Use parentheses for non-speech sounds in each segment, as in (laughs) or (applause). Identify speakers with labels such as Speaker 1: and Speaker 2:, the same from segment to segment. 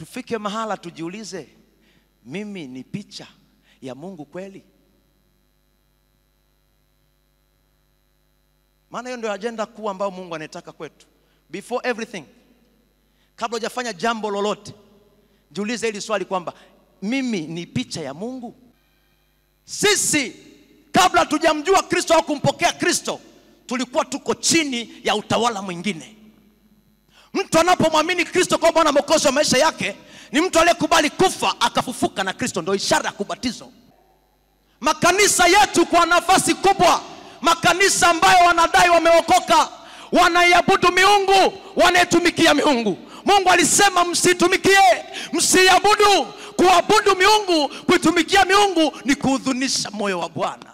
Speaker 1: Tufike mahala tujiulize, mimi ni picha ya Mungu kweli? Maana hiyo ndio ajenda kuu ambayo Mungu anataka kwetu. Before everything, kabla hujafanya jambo lolote, jiulize hili swali kwamba mimi ni picha ya Mungu. Sisi kabla tujamjua Kristo au kumpokea Kristo, tulikuwa tuko chini ya utawala mwingine. Mtu anapomwamini Kristo kwa Bwana mokozi wa maisha yake ni mtu aliyekubali kufa akafufuka na Kristo, ndio ishara ya kubatizo Makanisa yetu kwa nafasi kubwa, makanisa ambayo wanadai wameokoka, wanaiabudu miungu, wanaitumikia miungu. Mungu alisema msitumikie, msiabudu. Kuabudu miungu, kuitumikia miungu ni kuudhunisha moyo wa Bwana.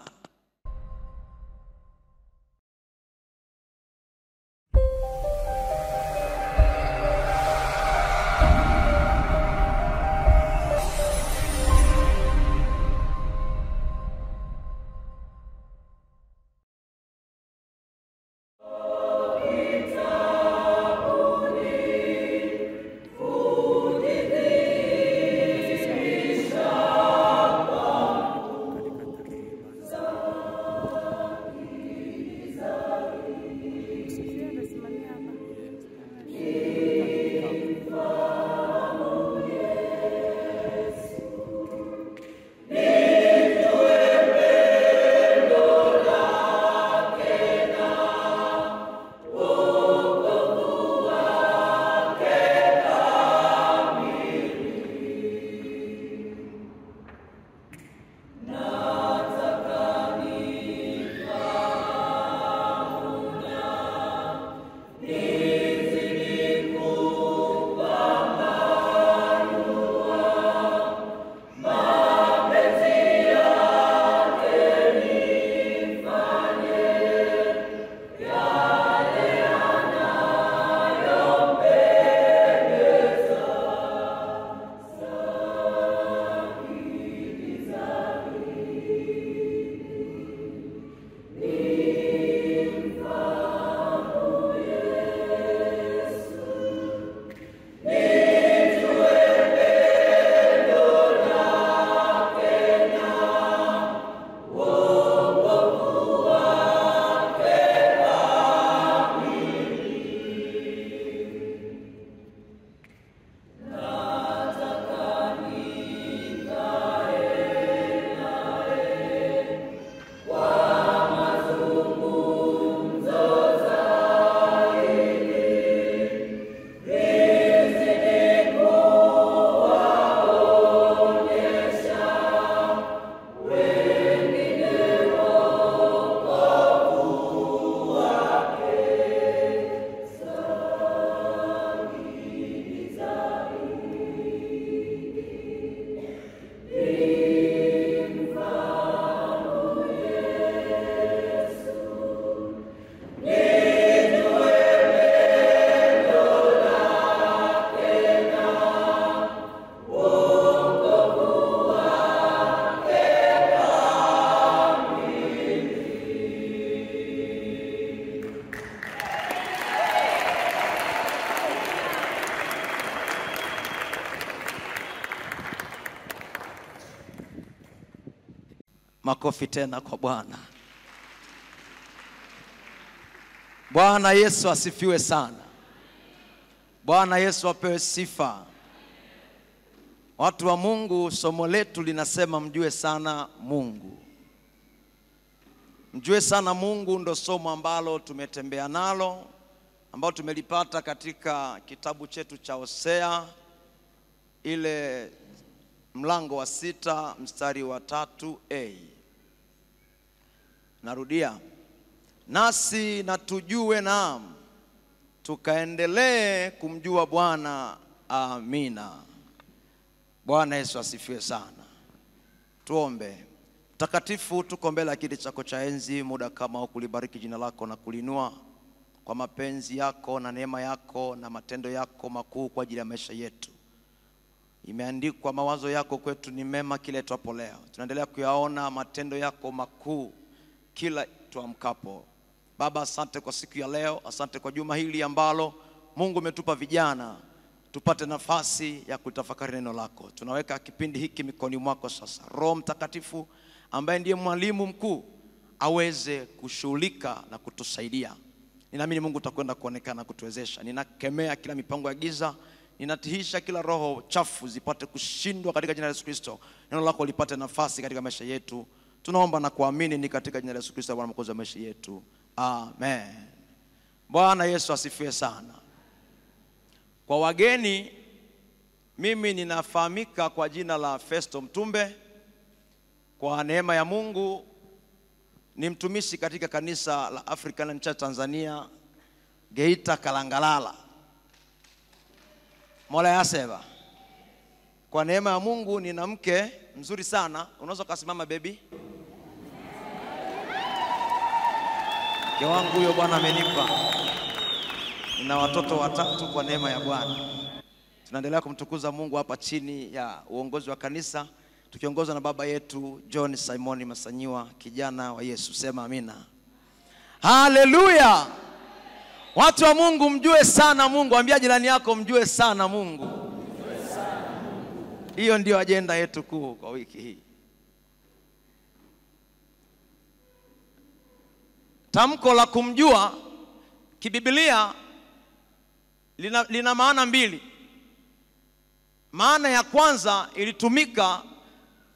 Speaker 1: Makofi tena kwa Bwana. Bwana Yesu asifiwe sana. Bwana Yesu apewe sifa. Watu wa Mungu, somo letu linasema mjue sana Mungu. Mjue sana Mungu ndo somo ambalo tumetembea nalo, ambalo tumelipata katika kitabu chetu cha Hosea ile mlango wa sita mstari wa tatu a Narudia, nasi na tujue naam, tukaendelee kumjua Bwana. Amina. Bwana Yesu asifiwe sana. Tuombe. Mtakatifu, tuko mbele ya kiti chako cha enzi muda kama huu kulibariki jina lako na kulinua kwa mapenzi yako na neema yako na matendo yako makuu kwa ajili ya maisha yetu. Imeandikwa, mawazo yako kwetu ni mema kile twapo leo. Tunaendelea kuyaona matendo yako makuu kila tuamkapo. Baba, asante kwa siku ya leo, asante kwa juma hili ambalo Mungu umetupa vijana tupate nafasi ya kutafakari neno lako. Tunaweka kipindi hiki mikononi mwako sasa, Roho Mtakatifu ambaye ndiye mwalimu mkuu aweze kushughulika na kutusaidia. Ninaamini Mungu utakwenda kuonekana kutuwezesha. Ninakemea kila mipango ya giza, ninatihisha kila roho chafu zipate kushindwa katika jina la Yesu Kristo. Neno lako lipate nafasi katika maisha yetu Tunaomba na kuamini ni katika jina la Yesu Kristo Bwana mwokozi wa maisha yetu, amen. Bwana Yesu asifiwe sana. Kwa wageni, mimi ninafahamika kwa jina la Festo Mtumbe. Kwa neema ya Mungu ni mtumishi katika kanisa la African Church Tanzania Geita Kalangalala. Mola yaseva. Kwa neema ya Mungu nina mke mzuri sana, unaweza ukasimama bebi. Mke wangu huyo Bwana amenipa, nina watoto watatu kwa neema ya Bwana. Tunaendelea kumtukuza Mungu hapa chini ya uongozi wa kanisa tukiongozwa na baba yetu John Simoni Masanyiwa, kijana wa Yesu. Sema amina, haleluya. Watu wa Mungu, mjue sana Mungu. Ambia jirani yako, mjue sana Mungu. Hiyo ndiyo ajenda yetu kuu kwa wiki hii. Tamko la kumjua kibibilia lina, lina maana mbili. Maana ya kwanza ilitumika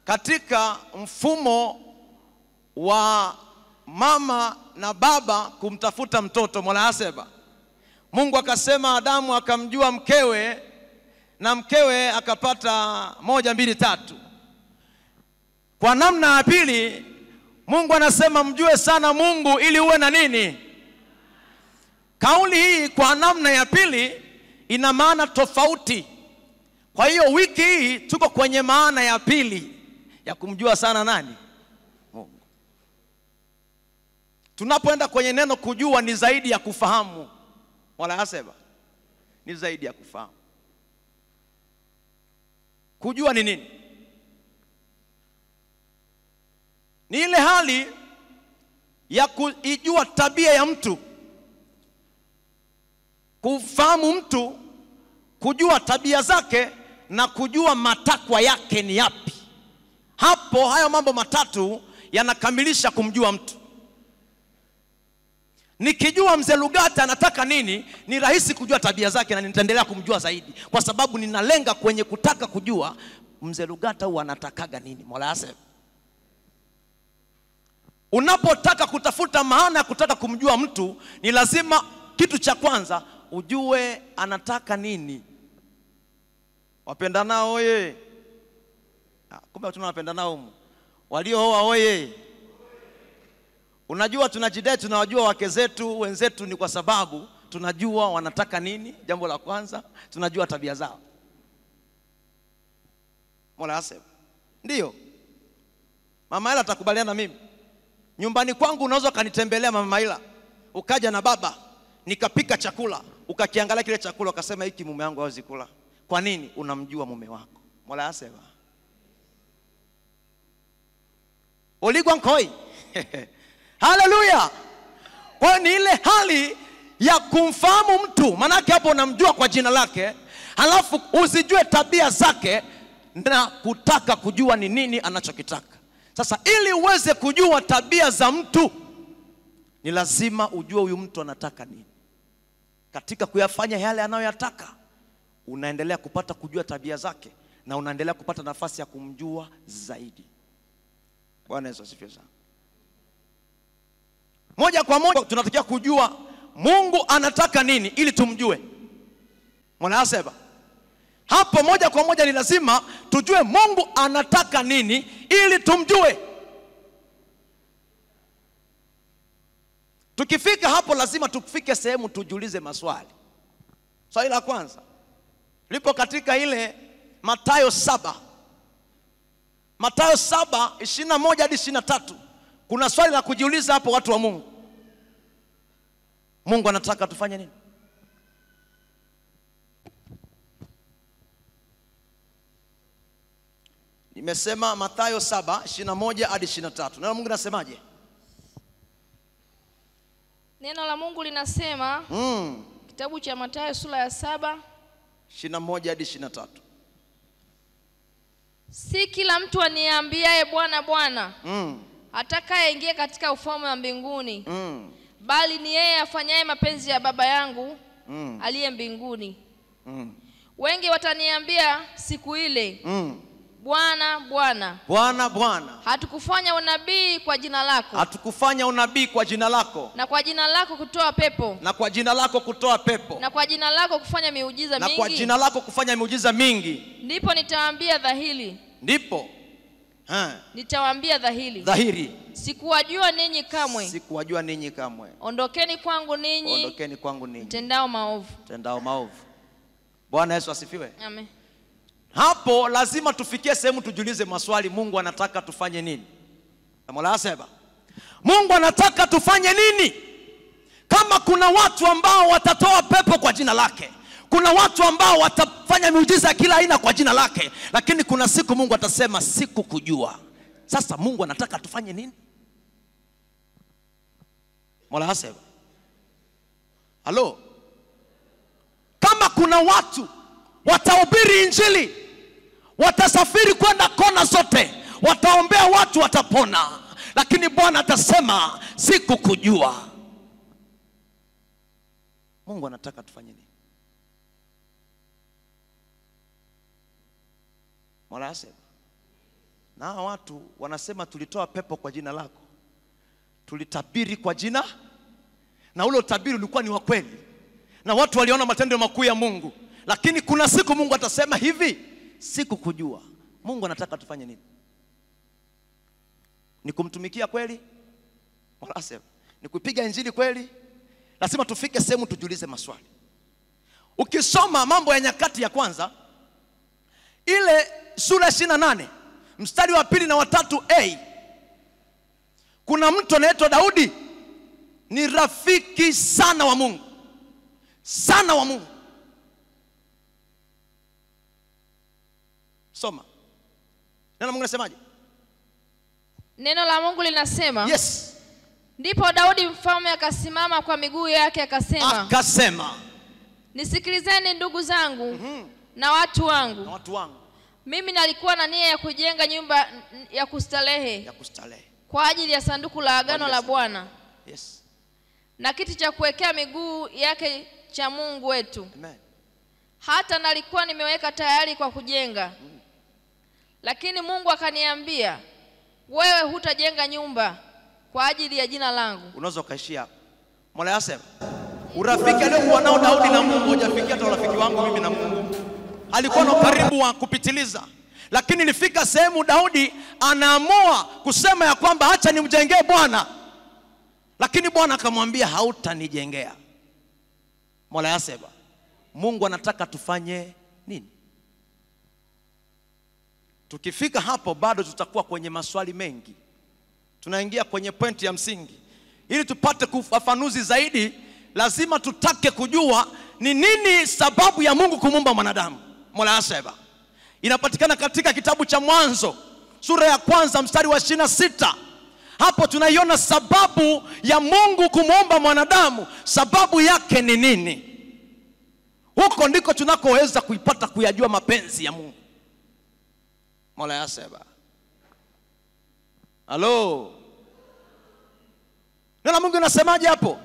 Speaker 1: katika mfumo wa mama na baba kumtafuta mtoto mwanaseba. Mungu akasema Adamu akamjua mkewe na mkewe akapata moja mbili tatu. Kwa namna ya pili Mungu anasema mjue sana Mungu ili uwe na nini? Kauli hii kwa namna ya pili ina maana tofauti. Kwa hiyo wiki hii tuko kwenye maana ya pili ya kumjua sana nani? Mungu. Tunapoenda kwenye neno kujua ni zaidi ya kufahamu. Wala haseba. Ni zaidi ya kufahamu. Kujua ni nini? ni ile hali ya kuijua tabia ya mtu, kufahamu mtu, kujua tabia zake na kujua matakwa yake ni yapi. Hapo hayo mambo matatu yanakamilisha kumjua mtu. Nikijua mzee Lugata anataka nini, ni rahisi kujua tabia zake na nitaendelea kumjua zaidi, kwa sababu ninalenga kwenye kutaka kujua mzee Lugata huwa anatakaga nini. Mola Unapotaka kutafuta maana ya kutaka kumjua mtu, ni lazima kitu cha kwanza ujue anataka nini. Wapendanao oye! Ah, kumbe tuna nao humu, waliooa oye! Unajua, tunajidai tunawajua wake zetu wenzetu, ni kwa sababu tunajua wanataka nini. Jambo la kwanza, tunajua tabia zao. Mola asema ndio, mama yule atakubaliana mimi nyumbani kwangu unaweza ukanitembelea mama Maila, ukaja na baba, nikapika chakula, ukakiangalia kile chakula, ukasema hiki mume wangu hawezi kula. Kwa nini? Unamjua mume wako. Mola asema oligwa nkoi (laughs) haleluya. Kwa ni ile hali ya kumfahamu mtu, maanake hapo unamjua kwa jina lake, halafu usijue tabia zake na kutaka kujua ni nini anachokitaka. Sasa ili uweze kujua tabia za mtu ni lazima ujue huyu mtu anataka nini. Katika kuyafanya yale anayoyataka, unaendelea kupata kujua tabia zake na unaendelea kupata nafasi ya kumjua zaidi. Bwana Yesu asifiwe sana. Moja kwa moja tunatakiwa kujua Mungu anataka nini ili tumjue. Mwanasema hapo moja kwa moja ni lazima tujue Mungu anataka nini ili tumjue. Tukifika hapo, lazima tufike sehemu tujiulize maswali. Swali so, la kwanza lipo katika ile matayo saba matayo saba ishirini moja hadi ishirini na tatu. Kuna swali la kujiuliza hapo, watu wa Mungu. Mungu anataka tufanye nini? imesema Mathayo 7:21 hadi 23. Neno la Mungu linasemaje?
Speaker 2: Neno la Mungu linasema mm. Kitabu cha Mathayo sura ya 7:21 hadi 23. Si kila mtu aniambiaye Bwana Bwana mm. atakayeingia katika ufalme wa mbinguni mm. bali ni yeye afanyaye mapenzi ya Baba yangu mm. aliye mbinguni mm. Wengi wataniambia siku ile mm Bwana Bwana
Speaker 1: Bwana Bwana,
Speaker 2: hatukufanya unabii kwa jina lako,
Speaker 1: hatukufanya unabii kwa jina lako,
Speaker 2: na kwa jina lako kutoa pepo,
Speaker 1: na kwa jina lako kutoa pepo, na
Speaker 2: kwa jina lako kufanya miujiza mingi, na kwa jina lako
Speaker 1: kufanya miujiza mingi.
Speaker 2: Ndipo nitawaambia dhahiri, ndipo nitawaambia dhahiri, dhahiri sikuwajua ninyi kamwe,
Speaker 1: sikuwajua ninyi kamwe,
Speaker 2: ondokeni kwangu ninyi, ondokeni
Speaker 1: kwangu ninyi tendao maovu, tendao maovu. Bwana Yesu asifiwe, amen hapo lazima tufikie sehemu tujiulize maswali mungu anataka tufanye nini namolaasema mungu anataka tufanye nini kama kuna watu ambao watatoa pepo kwa jina lake kuna watu ambao watafanya miujiza ya kila aina kwa jina lake lakini kuna siku mungu atasema siku kujua sasa mungu anataka tufanye nini mola asema halo kama kuna watu watahubiri injili watasafiri kwenda kona zote, wataombea watu, watapona, lakini Bwana atasema sikukujua. Mungu anataka tufanye nini? Mola asema, na hawa watu wanasema tulitoa pepo kwa jina lako, tulitabiri kwa jina, na ule utabiri ulikuwa ni wa kweli, na watu waliona matendo makuu ya Mungu, lakini kuna siku Mungu atasema hivi sikukujua Mungu anataka tufanye nini? Ni kumtumikia kweli? Walasema. Ni kupiga injili kweli? Lazima tufike sehemu tujiulize maswali. Ukisoma mambo ya nyakati ya kwanza ile sura ya nane mstari wa pili na watatu a hey, kuna mtu anaitwa Daudi ni rafiki sana wa Mungu, sana wa Mungu.
Speaker 2: soma neno mungu linasemaje neno la mungu linasema yes ndipo daudi mfalme akasimama kwa miguu yake akasema
Speaker 1: akasema
Speaker 2: nisikilizeni ndugu zangu mm-hmm. na watu wangu na watu wangu mimi nalikuwa na nia ya kujenga nyumba ya kustalehe ya kustalehe kwa ajili ya sanduku la agano la bwana yes. na kiti cha kuwekea miguu yake cha mungu wetu Amen. hata nalikuwa nimeweka tayari kwa kujenga mm lakini Mungu akaniambia, wewe hutajenga nyumba kwa ajili ya jina langu.
Speaker 1: Unaweza ukaishia hapo. Mola yasema urafiki aliyokuwa nao Daudi na Mungu hujafikia hata urafiki wangu mimi na Mungu. Alikuwa na ukaribu wa kupitiliza, lakini ilifika sehemu Daudi anaamua kusema ya kwamba acha nimjengee Bwana, lakini Bwana akamwambia hautanijengea. Mola yasema Mungu anataka tufanye nini? Tukifika hapo bado tutakuwa kwenye maswali mengi. Tunaingia kwenye pointi ya msingi. Ili tupate kufafanuzi zaidi, lazima tutake kujua ni nini sababu ya Mungu kumuumba mwanadamu. Mola asema inapatikana katika kitabu cha Mwanzo sura ya kwanza mstari wa ishirini sita. Hapo tunaiona sababu ya Mungu kumuumba mwanadamu. Sababu yake ni nini? Huko ndiko tunakoweza kuipata kuyajua mapenzi ya Mungu molaya sɛba halo neno mungu inasemaje hapo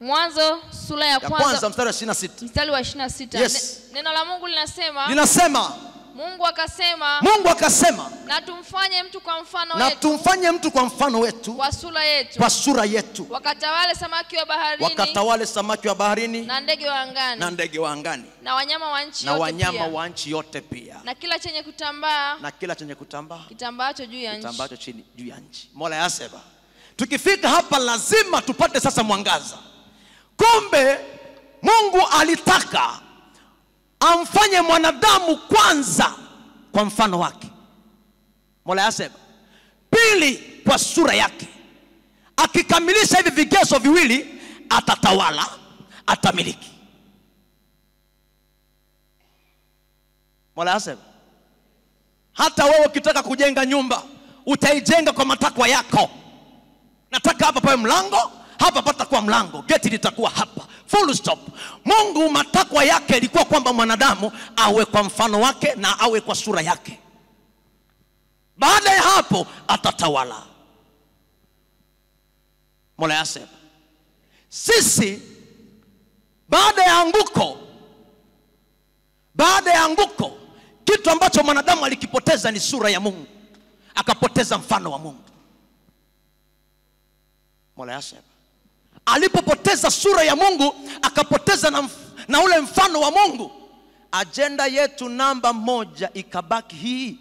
Speaker 2: mwanzo sura ya kwanza, ya kwanza mstari wa 26 mstari wa 26 yes. neno la mungu linasema linasema Mungu akasema, Mungu akasema na tumfanye mtu kwa mfano wetu, na
Speaker 1: tumfanye mtu kwa mfano wetu,
Speaker 2: kwa sura yetu, kwa sura yetu, wakatawale samaki wa baharini, wakatawale
Speaker 1: samaki wa baharini
Speaker 2: na ndege wa angani, na
Speaker 1: ndege wa angani,
Speaker 2: na wanyama wa nchi na wanyama wa
Speaker 1: nchi yote pia,
Speaker 2: na kila chenye kutambaa,
Speaker 1: na kila chenye kutambaa
Speaker 2: kitambaacho juu ya nchi,
Speaker 1: kitambaacho chini juu ya nchi. Mola yasema, tukifika hapa lazima tupate sasa mwangaza. Kumbe Mungu alitaka amfanye mwanadamu kwanza kwa mfano wake mola yasema pili kwa sura yake akikamilisha hivi vigezo viwili atatawala atamiliki mola yasema hata wewe ukitaka kujenga nyumba utaijenga kwa matakwa yako nataka hapa pawe mlango hapa patakuwa mlango geti litakuwa hapa full stop. Mungu matakwa yake ilikuwa kwamba mwanadamu awe kwa mfano wake na awe kwa sura yake. Baada ya hapo atatawala. Mola yasema sisi, baada ya anguko, baada ya anguko, kitu ambacho mwanadamu alikipoteza ni sura ya Mungu, akapoteza mfano wa Mungu. Mola yasema alipopoteza sura ya mungu akapoteza na, mf na ule mfano wa mungu ajenda yetu namba moja ikabaki hii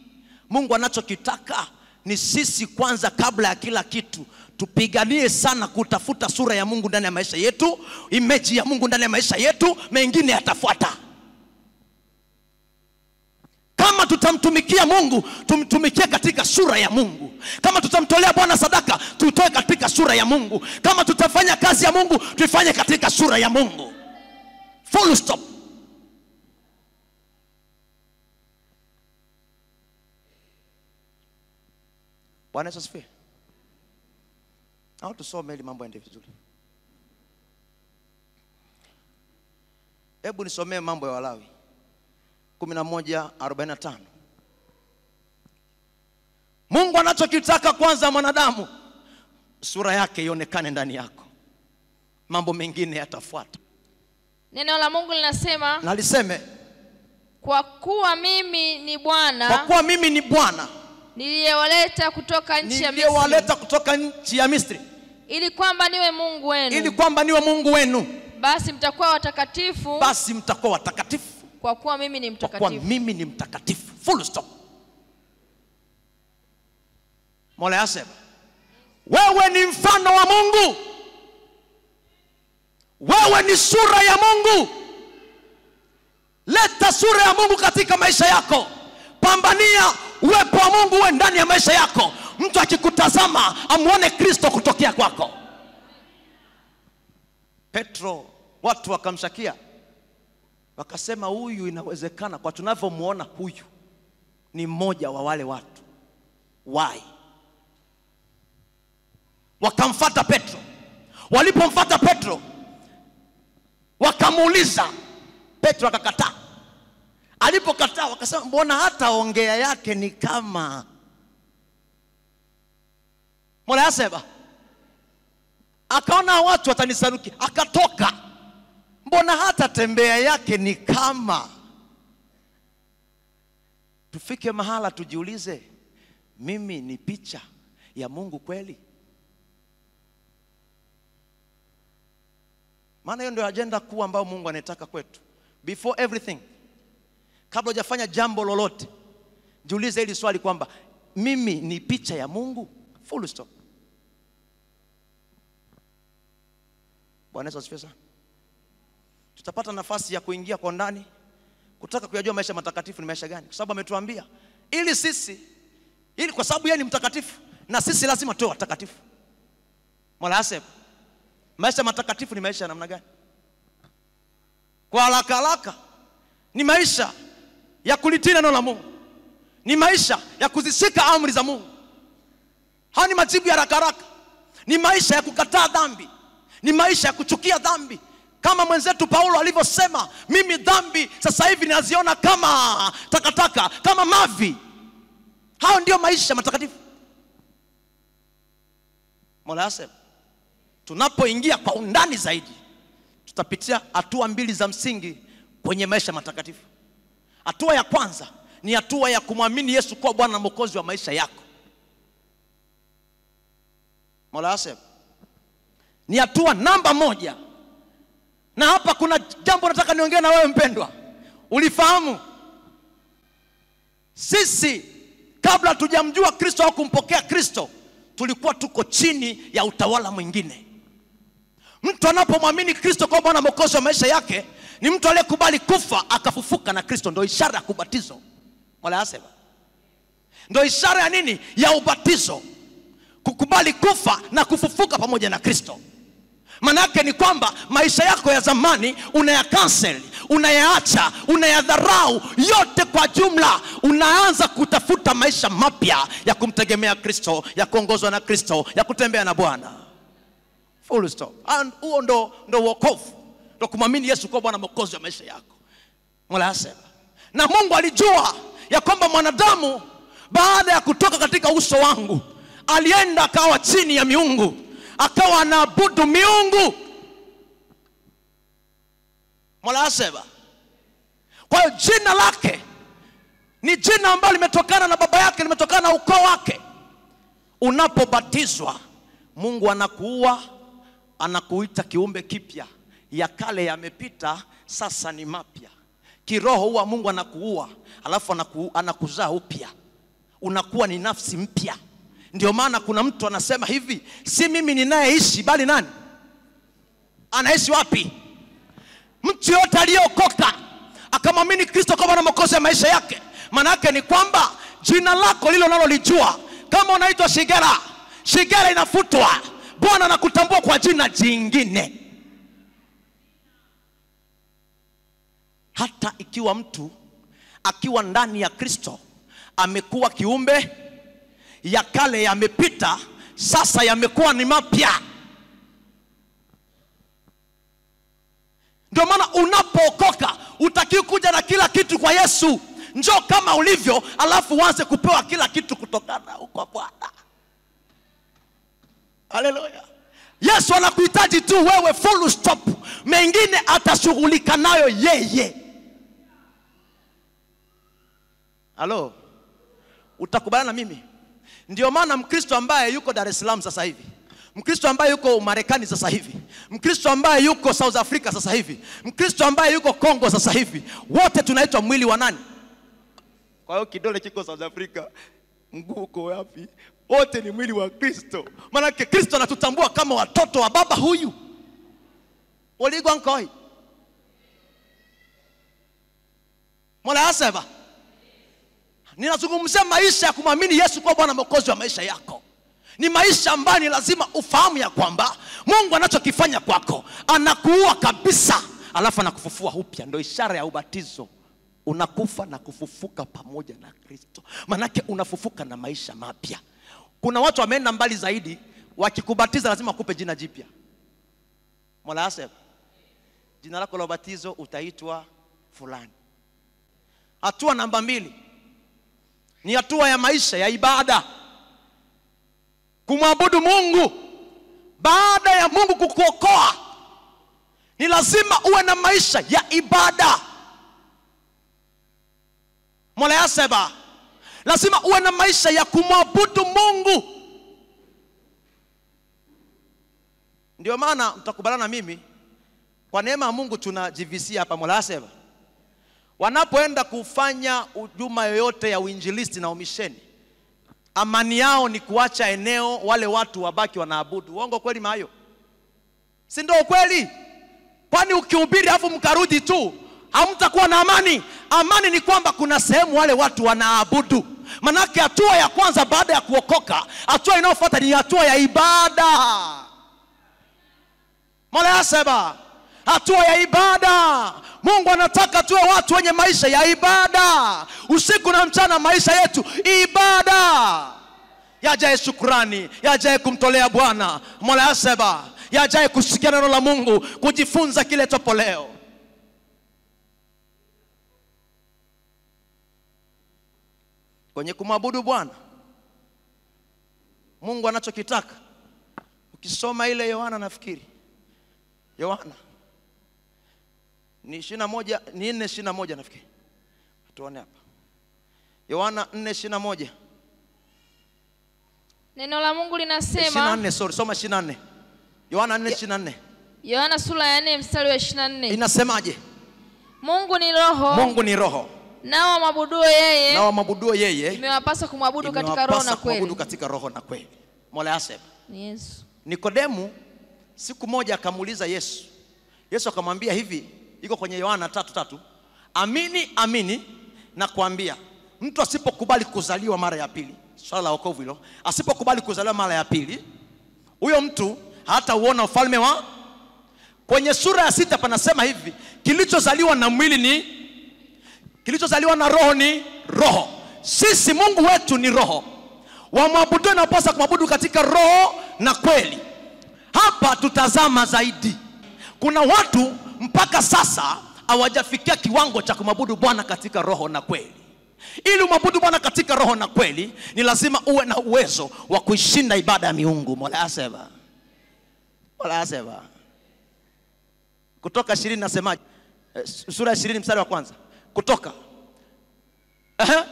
Speaker 1: mungu anachokitaka ni sisi kwanza kabla ya kila kitu tupiganie sana kutafuta sura ya mungu ndani ya maisha yetu imeji ya mungu ndani ya maisha yetu mengine yatafuata tutamtumikia Mungu, tumtumikie katika sura ya Mungu. Kama tutamtolea Bwana sadaka, tutoe katika sura ya Mungu. Kama tutafanya kazi ya Mungu, tuifanye katika sura ya Mungu. Full stop. Bwana Yesu asifiwe. Au tusome ili mambo yaende vizuri. Hebu nisomee mambo ya Walawi 11:45. Mungu anachokitaka kwanza mwanadamu sura yake ionekane ndani yako, mambo mengine yatafuata.
Speaker 2: Neno la Mungu linasema na liseme, kwa kuwa mimi ni Bwana, kwa kuwa
Speaker 1: mimi ni Bwana
Speaker 2: niliyewaleta kutoka nchi ya Misri, niliyewaleta
Speaker 1: kutoka nchi ya Misri
Speaker 2: ili kwamba niwe Mungu wenu, ili
Speaker 1: kwamba niwe Mungu wenu,
Speaker 2: basi mtakuwa watakatifu, basi
Speaker 1: mtakuwa watakatifu
Speaker 2: kwa kuwa mimi ni mtakatifu, kwa kuwa
Speaker 1: mimi ni mtakatifu. Full stop. Mola asema wewe ni mfano wa Mungu, wewe ni sura ya Mungu. Leta sura ya Mungu katika maisha yako, pambania uwepo wa Mungu uwe ndani ya maisha yako, mtu akikutazama amwone Kristo kutokea kwako. Petro watu wakamshakia Wakasema huyu inawezekana, kwa tunavyomwona huyu ni mmoja wa wale watu wai. Wakamfata Petro. Walipomfata Petro wakamuuliza, Petro akakataa. Alipokataa wakasema, mbona hata ongea yake ni kama yaseba Akaona watu watanisaruki, akatoka mbona hata tembea yake ni kama. Tufike mahala tujiulize, mimi ni picha ya Mungu kweli? Maana hiyo ndio ajenda kuu ambayo Mungu anataka kwetu. Before everything, kabla hujafanya jambo lolote, jiulize hili swali kwamba mimi ni picha ya Mungu. Full stop. Bwana Yesu asifiwe sana tutapata nafasi ya kuingia kwa ndani kutaka kuyajua maisha matakatifu ni maisha gani, kwa sababu ametuambia ili sisi ili, kwa sababu yeye ni mtakatifu na sisi lazima tuwe watakatifu. Mwalasema maisha matakatifu ni maisha ya namna gani? Kwa haraka haraka ni maisha ya kulitii neno la Mungu, ni maisha ya kuzishika amri za Mungu. Haya ni majibu ya haraka haraka, ni maisha ya kukataa dhambi, ni maisha ya kuchukia dhambi, kama mwenzetu Paulo alivyosema, mimi dhambi sasa hivi naziona kama takataka, kama mavi. Hayo ndiyo maisha matakatifu. Mola asema, tunapoingia kwa undani zaidi, tutapitia hatua mbili za msingi kwenye maisha matakatifu. Hatua ya kwanza ni hatua ya kumwamini Yesu kuwa Bwana na Mwokozi wa maisha yako. Mola asema, ni hatua namba moja na hapa kuna jambo nataka niongee na wewe mpendwa ulifahamu sisi kabla tujamjua kristo au kumpokea kristo tulikuwa tuko chini ya utawala mwingine mtu anapomwamini kristo kwa bwana mokozi wa maisha yake ni mtu aliyekubali kufa akafufuka na kristo ndio ishara ya kubatizo mwalayasema ndio ishara ya nini ya ubatizo kukubali kufa na kufufuka pamoja na kristo manake ni kwamba maisha yako ya zamani cancel unayaacha unayadharau yote kwa jumla unaanza kutafuta maisha mapya ya kumtegemea kristo ya kuongozwa na kristo ya kutembea na bwana full stop huo ndo, ndo uokovu ndo kumwamini yesu kuwa bwana mokozi wa maisha yako mola asema na mungu alijua ya kwamba mwanadamu baada ya kutoka katika uso wangu alienda akawa chini ya miungu akawa anaabudu miungu mola kwa hiyo jina lake ni jina ambalo limetokana na baba yake limetokana na ukoo wake unapobatizwa mungu anakuua anakuita kiumbe kipya ya kale yamepita sasa ni mapya kiroho huwa mungu anakuua alafu anaku, anakuzaa upya unakuwa ni nafsi mpya ndio maana kuna mtu anasema hivi, si mimi ninayeishi bali nani anaishi wapi? Mtu yote aliyeokoka akamwamini Kristo kwa na mokozi ya maisha yake, maana yake ni kwamba jina lako lilo nalolijua, kama unaitwa Shigera, Shigera inafutwa. Bwana anakutambua kwa jina jingine. Hata ikiwa mtu akiwa ndani ya Kristo amekuwa kiumbe ya kale yamepita, sasa yamekuwa ni mapya. Ndio maana unapookoka utakiwa kuja na kila kitu kwa Yesu. Njoo kama ulivyo, alafu uanze kupewa kila kitu kutokana huko Bwana. Haleluya! Yesu anakuhitaji tu wewe, full stop. Mengine atashughulika nayo yeye. Halo, utakubaliana na mimi? Ndio maana Mkristo ambaye yuko Dar es Salaam sasa hivi, Mkristo ambaye yuko Marekani sasa hivi, Mkristo ambaye yuko South Africa sasa hivi, Mkristo ambaye yuko Kongo sasa hivi, wote tunaitwa mwili wa nani? Kwa hiyo kidole kiko South Africa, mguu uko wapi? Wote ni mwili wa Kristo, maanake Kristo anatutambua kama watoto wa baba huyu oligwankoi mola ninazungumzia maisha ya kumwamini yesu kuwa bwana mwokozi wa maisha yako ni maisha ambayo ni lazima ufahamu ya kwamba mungu anachokifanya kwako anakuua kabisa alafu anakufufua upya ndo ishara ya ubatizo unakufa na kufufuka pamoja na kristo manake unafufuka na maisha mapya kuna watu wameenda mbali zaidi wakikubatiza lazima wakupe jina jipya molaaseb jina lako la ubatizo utaitwa fulani hatua namba mbili ni hatua ya maisha ya ibada kumwabudu mungu baada ya mungu kukuokoa ni lazima uwe na maisha ya ibada mola yaseba lazima uwe na maisha ya kumwabudu mungu ndio maana mtakubalana mimi kwa neema ya mungu tunajivisia hapa mola yaseba Wanapoenda kufanya hujuma yoyote ya uinjilisti na umisheni, amani yao ni kuacha eneo wale watu wabaki wanaabudu. Uongo kweli mayo? Si ndio kweli? Kwani ukihubiri afu mkarudi tu, hamtakuwa na amani. Amani ni kwamba kuna sehemu wale watu wanaabudu. Manake hatua ya kwanza baada ya kuokoka, hatua inayofuata ni hatua ya ibada. Mola yaseba hatua ya ibada. Mungu anataka tuwe watu wenye maisha ya ibada, usiku na mchana, maisha yetu ibada. Yajae shukurani, yajae kumtolea Bwana mola aseba, yajae kusikia neno la Mungu, kujifunza kile topo leo. Kwenye kumwabudu Bwana, Mungu anachokitaka ukisoma ile Yohana, nafikiri Yohana ni moja ni moja nafikiri. Tuone hapa. Yohana moja
Speaker 2: Neno la Mungu linasema 24,
Speaker 1: sorry, soma 24. Yohana 4:24.
Speaker 2: Yohana sura ya 4 mstari wa 24.
Speaker 1: Inasemaje?
Speaker 2: Mungu ni roho. Mungu ni roho. Nao wamwabuduo yeye. Nao
Speaker 1: wamwabuduo yeye.
Speaker 2: Imewapasa kumwabudu katika roho na kweli. Kumwabudu
Speaker 1: katika roho na kweli. Mola asema. Yesu. Nikodemu siku moja akamuuliza Yesu. Yesu akamwambia hivi, iko kwenye Yohana tatu tatu. Amini amini nakwambia, mtu asipokubali kuzaliwa mara ya pili, swala la wokovu hilo, asipokubali kuzaliwa mara ya pili, huyo mtu hata uona ufalme wa kwenye sura ya sita panasema hivi, kilichozaliwa na mwili ni kilichozaliwa na roho ni roho. Sisi Mungu wetu ni roho, wamwabudu napasa kumwabudu katika roho na kweli. Hapa tutazama zaidi, kuna watu mpaka sasa hawajafikia kiwango cha kumwabudu Bwana katika roho na kweli. Ili umwabudu Bwana katika roho na kweli, ni lazima uwe na uwezo wa kuishinda ibada ya miungu. Mola asema, Mola asema kutoka ishirini nasemaje? Eh, sura ya ishirini mstari wa kwanza kutoka Aha.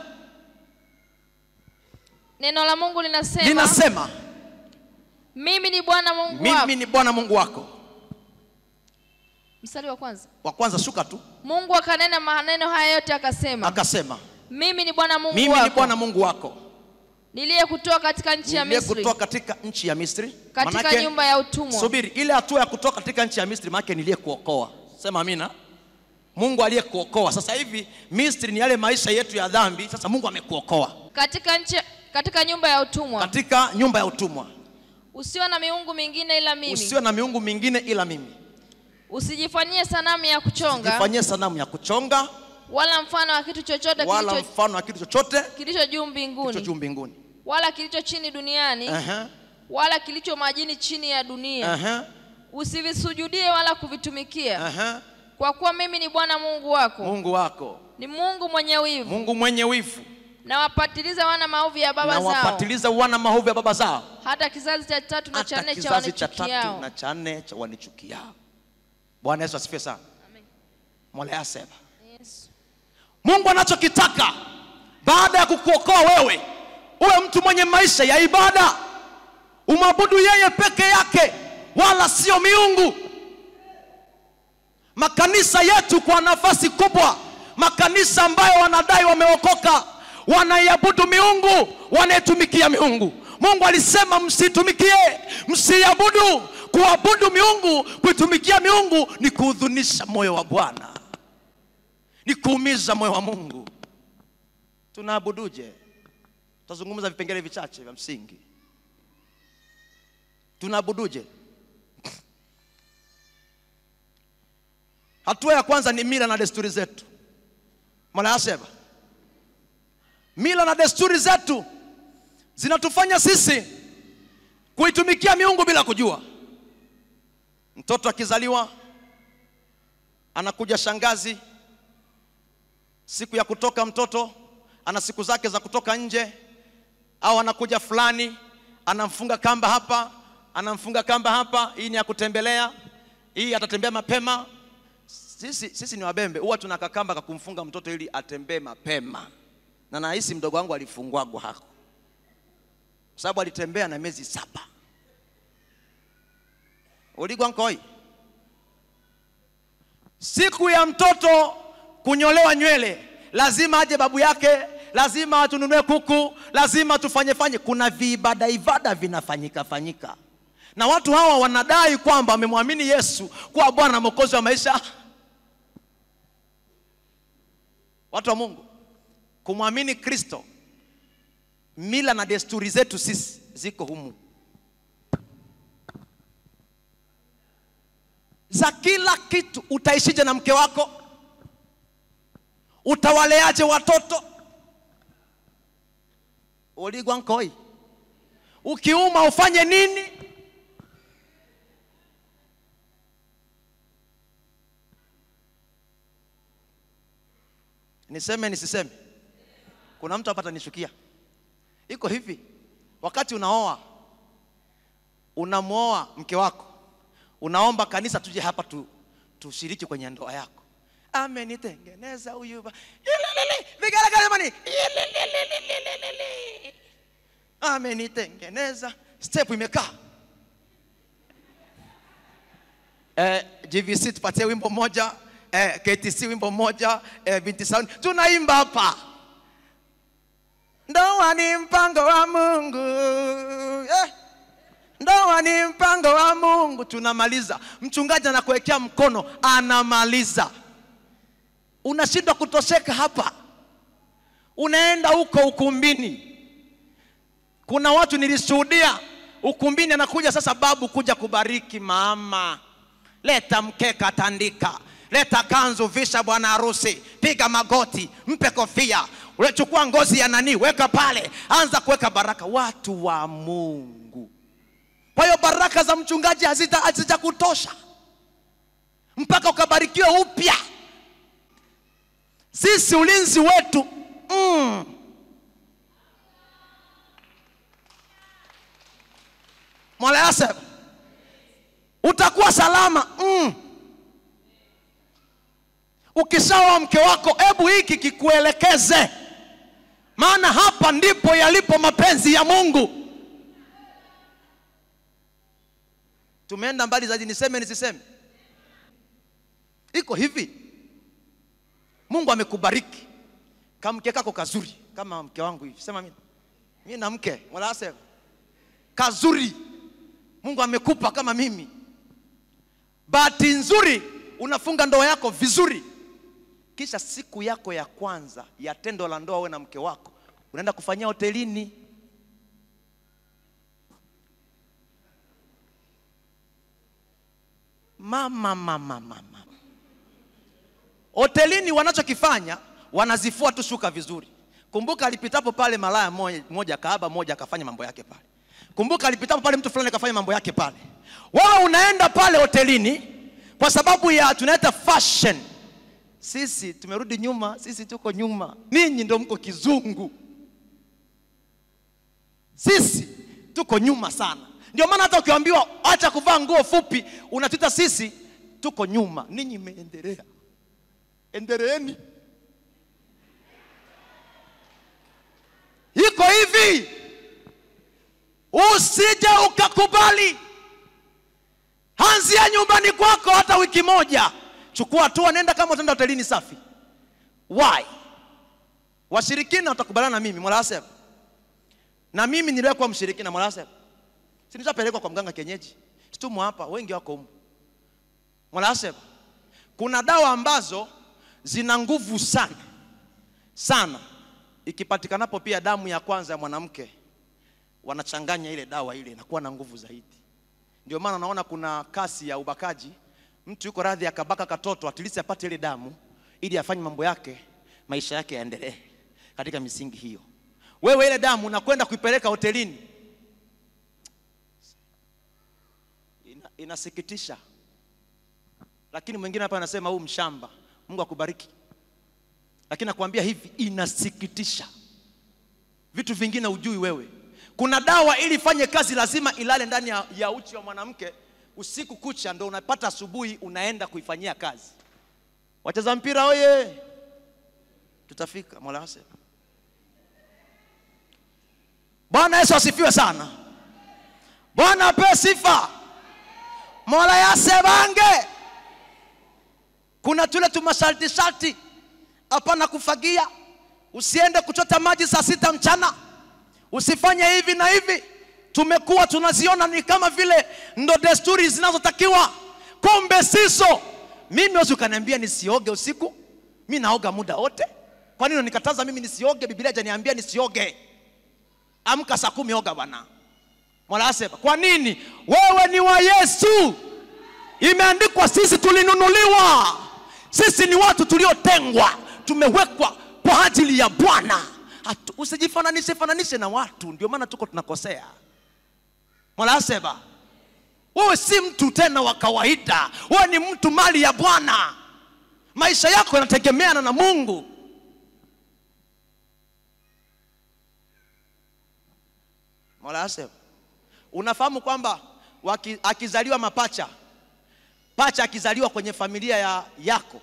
Speaker 2: Neno la Mungu linasema, linasema mimi ni Bwana Mungu
Speaker 1: wako, mimi ni Bwana Mungu wako mstari wa kwanza wa kwanza shuka tu
Speaker 2: mungu akanena maneno haya yote akasema akasema mimi ni bwana mungu mimi wako. ni bwana
Speaker 1: mungu wako
Speaker 2: niliyekutoa katika nchi ya Misri, niliyekutoa
Speaker 1: katika nchi ya Misri, katika manake, nyumba ya utumwa. Subiri, ile hatua ya kutoka katika nchi ya Misri maana niliyekuokoa. Sema amina. Mungu aliyekuokoa. Sasa hivi Misri ni yale maisha yetu ya dhambi, sasa Mungu amekuokoa
Speaker 2: katika nchi, katika nyumba ya utumwa, katika
Speaker 1: nyumba ya utumwa.
Speaker 2: Usiwe na miungu mingine ila mimi, usiwe
Speaker 1: na miungu mingine ila mimi
Speaker 2: Usijifanyie sanamu ya kuchonga. Usijifanyie
Speaker 1: sanamu ya kuchonga
Speaker 2: wala mfano wa kitu chochote wala kilicho,
Speaker 1: mfano wa kitu chochote kilicho juu mbinguni, kilicho juu mbinguni
Speaker 2: wala kilicho chini duniani uh -huh. wala kilicho majini chini ya dunia uh -huh. usivisujudie wala kuvitumikia uh -huh. kwa kuwa mimi ni Bwana Mungu wako, Mungu wako ni Mungu mwenye wivu, Mungu mwenye wivu nawapatiliza wana maovu ya baba zao, nawapatiliza
Speaker 1: wana maovu ya baba zao,
Speaker 2: hata kizazi cha tatu na cha nne cha wanichukiao,
Speaker 1: na cha nne cha wanichukiao Bwana Yesu asifiwe sana. Mwalaya sema yes. Mungu anachokitaka baada ya kukuokoa wewe, uwe mtu mwenye maisha ya ibada, umwabudu yeye peke yake, wala sio miungu. Makanisa yetu kwa nafasi kubwa, makanisa ambayo wanadai wameokoka, wanaiabudu miungu, wanaitumikia miungu. Mungu alisema msitumikie, msiabudu, Kuabudu miungu, kuitumikia miungu ni kuhudhunisha moyo wa Bwana, ni kuumiza moyo wa Mungu. Tunaabuduje? Tutazungumza vipengele vichache vya msingi. Tunaabuduje? Hatua ya kwanza ni mila na desturi zetu. Mwanayasema, mila na desturi zetu zinatufanya sisi kuitumikia miungu bila kujua. Mtoto akizaliwa anakuja shangazi, siku ya kutoka mtoto ana siku zake za kutoka nje, au anakuja fulani anamfunga kamba hapa, anamfunga kamba hapa. Hii ni ya kutembelea, hii atatembea mapema. Sisi, sisi ni wabembe, huwa tuna kakamba ka kumfunga mtoto ili atembee mapema, na nahisi mdogo wangu alifungwagwa hako, kwa sababu alitembea na miezi saba uligwa nkoi siku ya mtoto kunyolewa nywele lazima aje babu yake lazima tununue kuku lazima tufanye fanye kuna viibada ibada vinafanyika fanyika na watu hawa wanadai kwamba wamemwamini yesu kuwa bwana na mwokozi wa maisha watu wa mungu kumwamini kristo mila na desturi zetu sisi ziko humu za kila kitu. Utaishije na mke wako? Utawaleaje watoto? Uligwa nkoi, ukiuma ufanye nini? Niseme nisiseme? Kuna mtu hapa nishukia Iko hivi, wakati unaoa unamwoa mke wako unaomba kanisa tuje hapa tu, tushiriki kwenye ndoa yako amenitengeneza huyu vigala amenitengeneza step imekaa eh, GVC tupatie wimbo moja eh, KTC wimbo moja eh, binti sauni tunaimba hapa ndoa ni mpango wa Mungu eh. Ndoa ni mpango wa Mungu, tunamaliza. Mchungaji anakuwekea mkono, anamaliza. Unashindwa kutosheka hapa, unaenda huko ukumbini. Kuna watu nilishuhudia ukumbini, anakuja sasa babu kuja kubariki mama, leta mkeka, tandika, leta kanzu, visha bwana harusi, piga magoti, mpe kofia, unachukua ngozi ya nani, weka pale, anza kuweka baraka. Watu wa Mungu kwa hiyo baraka za mchungaji kutosha mpaka ukabarikiwe upya. Sisi ulinzi wetu mm, Mwala yasema utakuwa salama mm. Ukishaoa mke wako, ebu hiki kikuelekeze, maana hapa ndipo yalipo mapenzi ya Mungu. tumeenda mbali zaidi niseme nisiseme iko hivi mungu amekubariki kamke kako kazuri kama mke wangu hivi sema mimi mimi na mke wala kazuri mungu amekupa kama mimi bahati nzuri unafunga ndoa yako vizuri kisha siku yako ya kwanza ya tendo la ndoa wewe na mke wako unaenda kufanyia hotelini mama mama mama. Hotelini wanachokifanya wanazifua tu shuka vizuri. Kumbuka alipitapo pale malaya moja, kaaba moja akafanya mambo yake pale. Kumbuka alipitapo pale mtu fulani akafanya mambo yake pale. Wewe unaenda pale hotelini kwa sababu ya tunaita fashion. Sisi tumerudi nyuma, sisi tuko nyuma. Ninyi ndio mko kizungu, sisi tuko nyuma sana ndio maana hata ukiambiwa acha kuvaa nguo fupi unatuita sisi tuko nyuma ninyi mmeendelea endeleeni iko hivi usije ukakubali hanzia nyumbani kwako hata wiki moja chukua hatua nenda kama utaenda hotelini safi why washirikina watakubaliana na mimi mwala na mimi niliwekwa kuwa mshirikina mwala pelekwa kwa mganga kienyeji, situmu hapa, wengi wako humu. Mola kuna dawa ambazo zina nguvu sana sana, ikipatikanapo pia damu ya kwanza ya mwanamke wanachanganya ile dawa, ile inakuwa na nguvu zaidi. Ndio maana naona kuna kasi ya ubakaji, mtu yuko radhi akabaka katoto atilisi apate ile damu ili afanye mambo yake, maisha yake yaendelee katika misingi hiyo. Wewe ile damu unakwenda kuipeleka hotelini inasikitisha lakini mwingine hapa anasema huu mshamba mungu akubariki lakini nakwambia hivi inasikitisha vitu vingine ujui wewe kuna dawa ili ifanye kazi lazima ilale ndani ya, ya uchi wa mwanamke usiku kucha ndo unapata asubuhi unaenda kuifanyia kazi wacheza mpira oye tutafika mola bwana yesu asifiwe sana bwana apewe sifa mola yasebange kuna tule tumasharti sharti hapana kufagia usiende kuchota maji saa sita mchana usifanye hivi na hivi tumekuwa tunaziona ni kama vile ndo desturi zinazotakiwa kumbe siso mimi wezi ukaniambia nisioge usiku mi naoga muda wote kwa nini unanikataza mimi nisioge bibilia janiambia nisioge amka saa kumi oga bwana Mola asema, kwa nini wewe ni wa Yesu? Imeandikwa, sisi tulinunuliwa, sisi ni watu tuliotengwa, tumewekwa kwa ajili ya Bwana. Usijifananishe fananishe na watu, ndio maana tuko tunakosea. Mola asema, wewe si mtu tena wa kawaida, wewe ni mtu mali ya Bwana. Maisha yako yanategemeana na Mungu. Mola asema Unafahamu kwamba waki, akizaliwa mapacha pacha akizaliwa kwenye familia ya yako,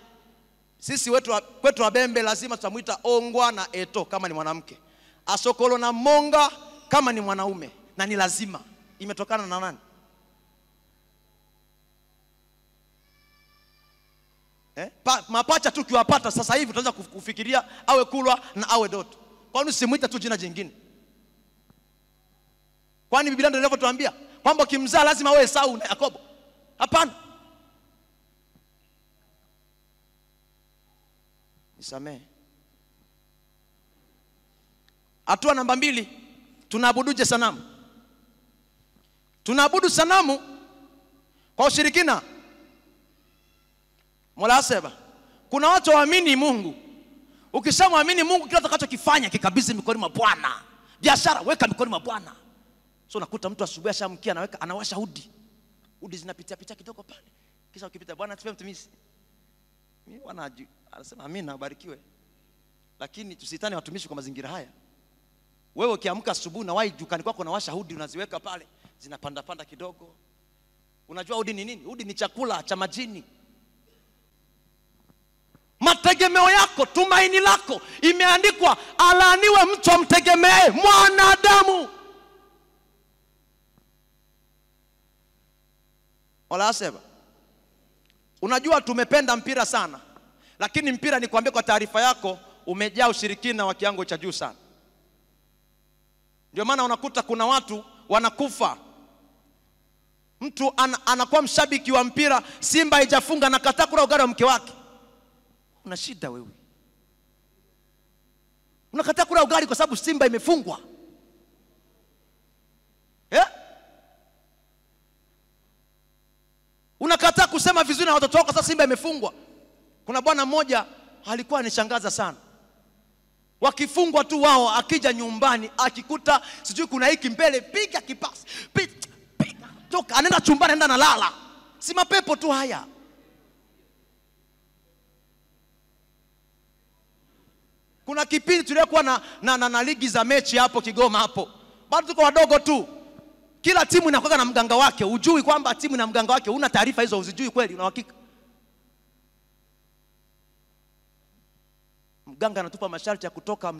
Speaker 1: sisi wetu kwetu Wabembe lazima tutamwita Ongwa na Eto kama ni mwanamke, Asokolo na Monga kama ni mwanaume, na ni lazima imetokana na nani? Eh? Pa, mapacha tu kiwapata sasa hivi utaweza kufikiria awe Kulwa na awe Doto. Kwani simwita tu jina jingine? kwani biblia ndio inavyotuambia kwamba ukimzaa lazima awe esau na yakobo hapana nisamehe hatua namba mbili tunaabuduje sanamu tunaabudu sanamu kwa ushirikina mola kuna watu waamini mungu ukishamwamini mungu kila utakachokifanya kikabizi mikoni mwa bwana biashara weka mikoni mwa bwana so nakuta mtu asubuhi ashamkia anaweka anawasha hudi hudi zinapitia pitia kidogo pale kisha ukipita bwana tupe mtumishi mimi bwana anasema amina abarikiwe. lakini tusitane watumishi kwa mazingira haya wewe ukiamka asubuhi na wahi dukani kwako unawasha hudi unaziweka pale zinapanda panda kidogo unajua hudi ni nini hudi ni chakula cha majini mategemeo yako tumaini lako imeandikwa alaaniwe mtu amtegemee mwanadamu Olasema, unajua tumependa mpira sana, lakini mpira ni kuambia kwa taarifa yako umejaa ushirikina wa kiwango cha juu sana. Ndio maana unakuta kuna watu wanakufa. Mtu an, anakuwa mshabiki wa mpira, Simba haijafunga, nakataa kula ugali wa mke wake. Una shida wewe, unakataa kula ugali kwa sababu Simba imefungwa eh? unakataa kusema vizuri na watoto wako. Sasa Simba imefungwa. Kuna bwana mmoja alikuwa anishangaza sana, wakifungwa tu wao, akija nyumbani akikuta sijui kuna hiki mbele, piga kipasi, piga, piga, toka, anaenda chumbani, anaenda nalala. Si mapepo tu haya. Kuna kipindi tuliokuwa na, na, na, na ligi za mechi hapo Kigoma hapo, bado tuko wadogo tu kila timu inakwaga na mganga wake hujui kwamba timu na mganga wake una taarifa hizo uzijui kweli una hakika mganga anatupa masharti ya kutoka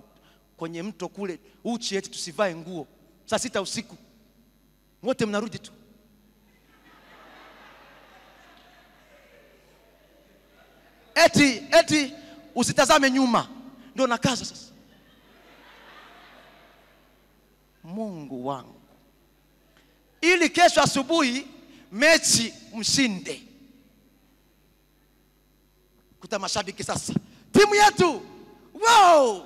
Speaker 1: kwenye mto kule uchi eti tusivae nguo saa sita usiku wote mnarudi tu eti eti usitazame nyuma ndio nakaza sasa mungu wangu ili kesho asubuhi mechi mshinde. Kuta mashabiki sasa, timu yetu wow!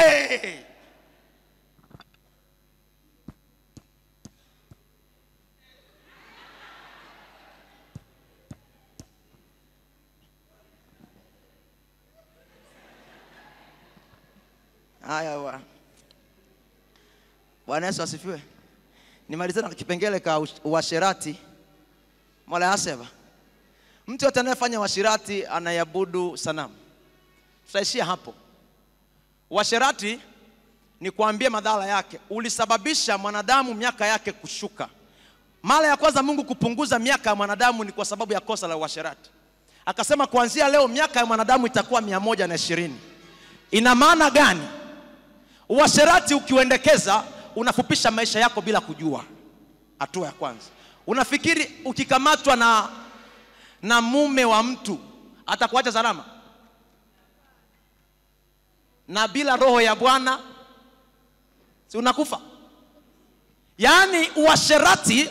Speaker 1: hey! Haya, Bwana Yesu asifiwe nimalizana na kipengele ka uasherati. Mola yasema mtu yote anayefanya uasherati anayabudu sanamu. Tutaishia hapo. Uasherati ni kuambia madhara yake, ulisababisha mwanadamu miaka yake kushuka. Mara ya kwanza Mungu kupunguza miaka ya mwanadamu ni kwa sababu ya kosa la uasherati. Akasema kuanzia leo miaka ya mwanadamu itakuwa mia moja na ishirini. Ina maana gani? Uasherati ukiuendekeza unafupisha maisha yako bila kujua. Hatua ya kwanza, unafikiri ukikamatwa na na mume wa mtu atakuacha salama? Na bila roho ya Bwana si unakufa? Yaani uasherati,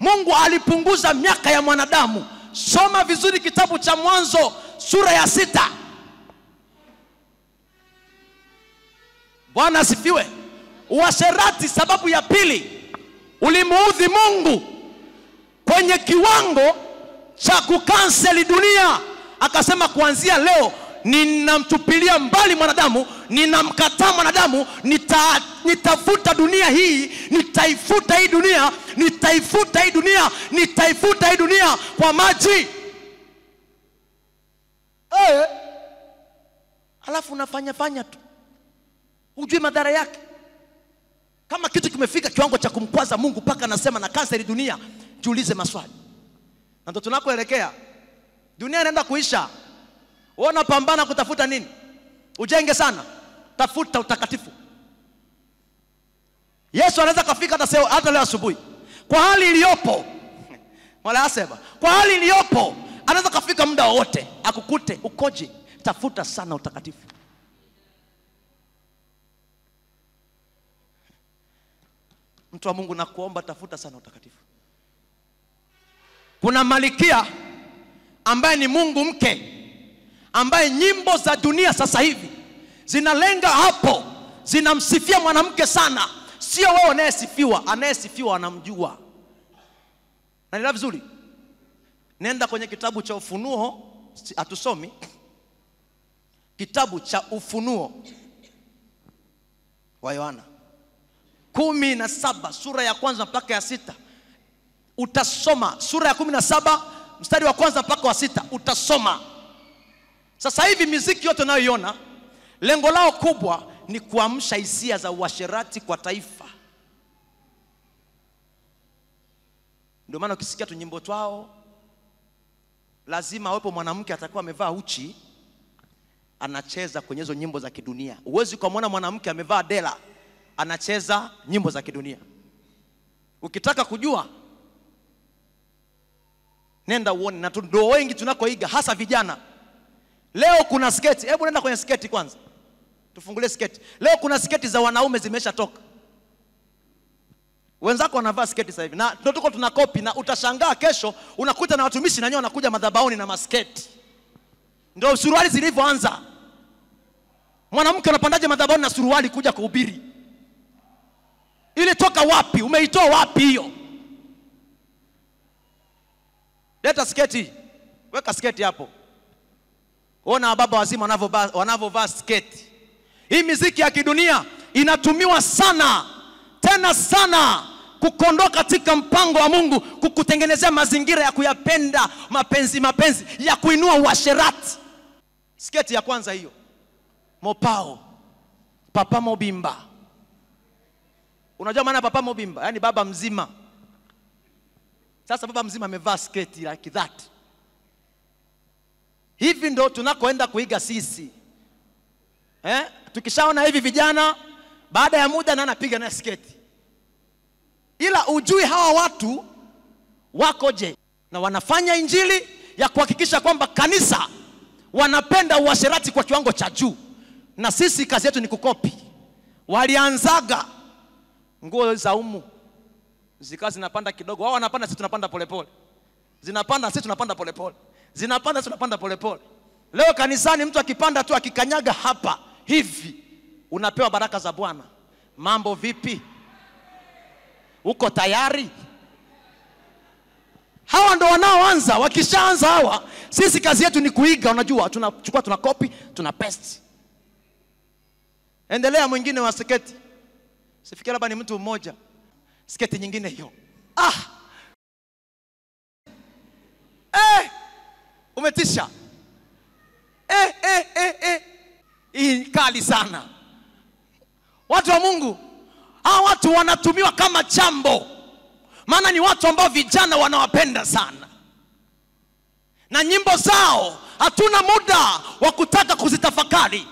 Speaker 1: Mungu alipunguza miaka ya mwanadamu. Soma vizuri kitabu cha Mwanzo sura ya sita. Bwana asifiwe. Uasherati, sababu ya pili, ulimuudhi Mungu kwenye kiwango cha kukanseli dunia, akasema kuanzia leo ninamtupilia mbali mwanadamu, ninamkataa mwanadamu, nita, nitafuta dunia hii, nitaifuta hii dunia, nitaifuta hii dunia, nitaifuta hii dunia kwa maji. Hey. Eh, alafu unafanya fanya tu, hujui madhara yake. Kama kitu kimefika kiwango cha kumkwaza Mungu mpaka anasema na kanseri dunia, jiulize maswali. Na ndo tunakoelekea, dunia inaenda kuisha. Wewe unapambana kutafuta nini? Ujenge sana, tafuta utakatifu. Yesu anaweza kafika hata, hata leo asubuhi kwa hali iliyopo (laughs) Mola asema kwa hali iliyopo anaweza kafika muda wowote akukute ukoje. Tafuta sana utakatifu. Mtu wa Mungu, nakuomba tafuta sana utakatifu. Kuna malikia ambaye ni Mungu mke, ambaye nyimbo za dunia sasa hivi zinalenga hapo, zinamsifia mwanamke sana. Sio wewe unayesifiwa, anayesifiwa anamjua. Naelewa vizuri? Nenda kwenye kitabu cha Ufunuo, hatusomi kitabu cha Ufunuo wa Yohana kumi na saba sura ya kwanza mpaka ya sita utasoma sura ya kumi na saba mstari wa kwanza mpaka wa sita utasoma sasa hivi miziki yote unayoiona lengo lao kubwa ni kuamsha hisia za uasherati kwa taifa ndio maana ukisikia tu nyimbo twao lazima awepo mwanamke atakuwa amevaa uchi anacheza kwenye hizo nyimbo za kidunia huwezi ukamwona mwanamke amevaa dela anacheza nyimbo za kidunia. Ukitaka kujua, nenda uone, na ndo wengi tunakoiga, hasa vijana. Leo kuna sketi, hebu nenda kwenye sketi kwanza, tufungulie sketi. Leo kuna sketi za wanaume zimeshatoka, wenzako wanavaa sketi sasa hivi, na ndo tuko tuna kopi, na utashangaa kesho unakuta na watumishi nanyewe wanakuja madhabauni na masketi. Ndo suruali zilivyoanza. Mwanamke anapandaje madhabauni na suruali kuja kuhubiri? ilitoka wapi? Umeitoa wapi hiyo? Leta sketi, weka sketi hapo. Ona baba wazima wanavyovaa sketi. Hii miziki ya kidunia inatumiwa sana tena sana kukondoa katika mpango wa Mungu, kukutengenezea mazingira ya kuyapenda mapenzi mapenzi, ya kuinua uasherati. Sketi ya kwanza hiyo, mopao papa mobimba Unajua maana Papa Mobimba, yani baba mzima. Sasa baba mzima amevaa sketi like that. Hivi ndo tunakoenda kuiga sisi eh? Tukishaona hivi vijana, baada ya muda na anapiga naye sketi, ila ujui hawa watu wakoje na wanafanya injili ya kuhakikisha kwamba kanisa wanapenda uasherati kwa kiwango cha juu, na sisi kazi yetu ni kukopi. Walianzaga nguo za umu zikawa zinapanda kidogo, wao wanapanda, sisi tunapanda polepole, zinapanda, sisi tunapanda polepole, zinapanda, sisi tunapanda polepole. Leo kanisani mtu akipanda tu akikanyaga hapa hivi, unapewa baraka za Bwana. Mambo vipi? Uko tayari? Hawa ndo wanaoanza. Wakishaanza hawa, sisi kazi yetu ni kuiga. Unajua, tunachukua tuna copy, tuna paste. Endelea mwingine wa sketi sifikia labda ni mtu mmoja, sketi nyingine hiyo ah! eh! umetisha eh, eh, eh, eh. Hii kali sana, watu wa Mungu. Hawa watu wanatumiwa kama chambo, maana ni watu ambao vijana wanawapenda sana, na nyimbo zao hatuna muda wa kutaka kuzitafakari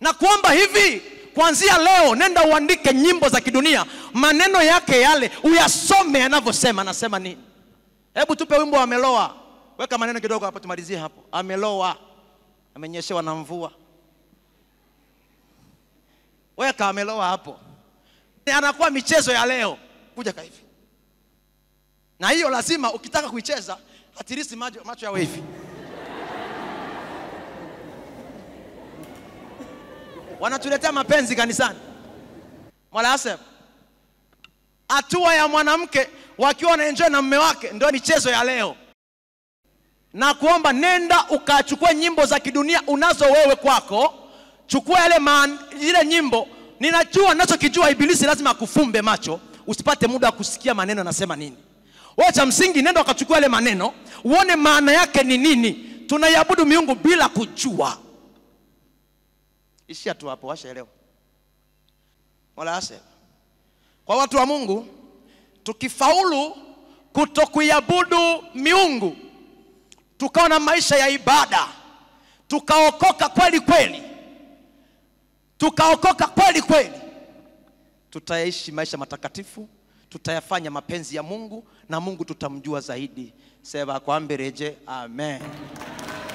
Speaker 1: na kuomba hivi Kuanzia leo nenda uandike nyimbo za kidunia, maneno yake yale uyasome yanavyosema, anasema nini. Hebu tupe wimbo ameloa, weka maneno kidogo hapo, tumalizie hapo. Ameloa, amenyeshewa na mvua, weka ameloa hapo, anakuwa michezo ya leo, kuja kahivi na hiyo lazima ukitaka kuicheza atirisi macho, macho yawe hivi wanatuletea mapenzi kanisani. Mwalasem, hatua ya mwanamke wakiwa wanaenjoy na mume wake ndio michezo ya leo, na kuomba nenda ukachukue nyimbo za kidunia unazo wewe kwako, chukua yale man, ile nyimbo. Ninajua nachokijua ibilisi lazima akufumbe macho usipate muda wa kusikia maneno anasema nini. Wewe cha msingi nenda ukachukua yale maneno uone maana yake ni nini. Tunaiabudu miungu bila kujua. Ishia tu hapo, leo wala ase. kwa watu wa Mungu, tukifaulu kutokuiabudu miungu, tukawa na maisha ya ibada, tukaokoka kweli kweli, tukaokoka kweli kweli, tutayaishi maisha matakatifu, tutayafanya mapenzi ya Mungu na Mungu tutamjua zaidi. Seba kwa mbeleje, amen.